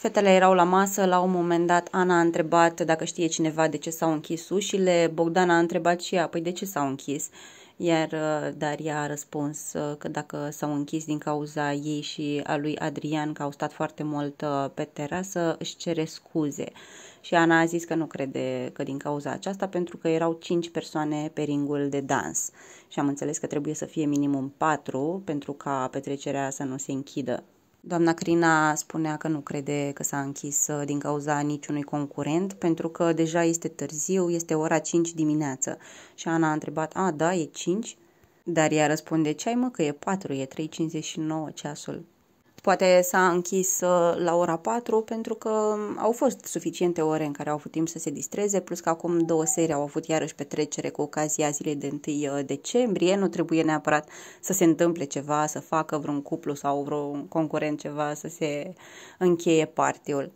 Fetele erau la masă, la un moment dat Ana a întrebat dacă știe cineva de ce s-au închis ușile, Bogdana a întrebat și ea, păi de ce s-au închis? Iar uh, Daria a răspuns uh, că dacă s-au închis din cauza ei și a lui Adrian, că au stat foarte mult uh, pe terasă, își cere scuze. Și Ana a zis că nu crede că din cauza aceasta, pentru că erau 5 persoane pe ringul de dans. Și am înțeles că trebuie să fie minimum 4 pentru ca petrecerea să nu se închidă. Doamna Crina spunea că nu crede că s-a închis uh, din cauza niciunui concurent, pentru că deja este târziu, este ora 5 dimineață. Și Ana a întrebat, a, da, e 5? Dar ea răspunde, ce ai mă că e 4, e 3.59 ceasul. Poate s-a închis uh, la ora 4 pentru că um, au fost suficiente ore în care au avut timp să se distreze, plus că acum două serii au avut iarăși petrecere cu ocazia zilei de 1 uh, decembrie, nu trebuie neapărat să se întâmple ceva, să facă vreun cuplu sau vreun concurent ceva să se încheie partiul.